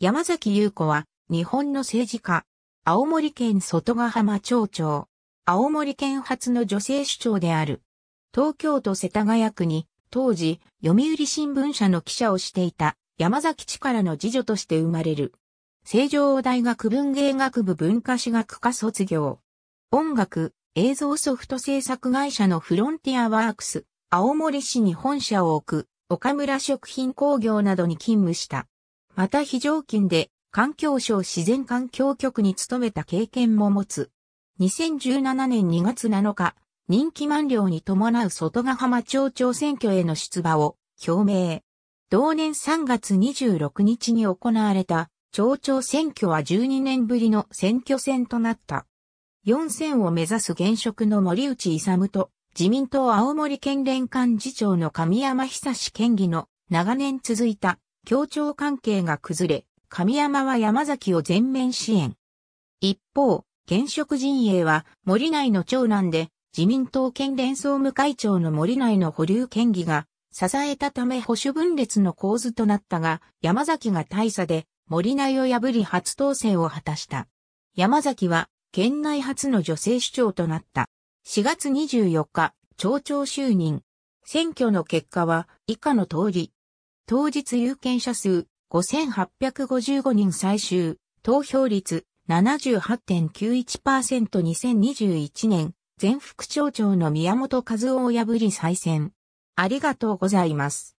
山崎優子は、日本の政治家、青森県外ヶ浜町長、青森県初の女性首長である。東京都世田谷区に、当時、読売新聞社の記者をしていた、山崎力の次女として生まれる。成城大学文芸学部文化史学科卒業。音楽、映像ソフト制作会社のフロンティアワークス、青森市に本社を置く、岡村食品工業などに勤務した。また非常勤で環境省自然環境局に勤めた経験も持つ。2017年2月7日、任期満了に伴う外ヶ浜町長選挙への出馬を表明。同年3月26日に行われた町長選挙は12年ぶりの選挙戦となった。4選を目指す現職の森内勇と自民党青森県連幹事長の神山久志県議の長年続いた協調関係が崩れ、神山は山崎を全面支援。一方、現職陣営は森内の長男で自民党県連総務会長の森内の保留県議が支えたため保守分裂の構図となったが、山崎が大差で森内を破り初当選を果たした。山崎は県内初の女性市長となった。4月24日、町長就任。選挙の結果は以下の通り。当日有権者数5855人最終、投票率 78.91%2021 年、前副町長の宮本和夫を破り再選。ありがとうございます。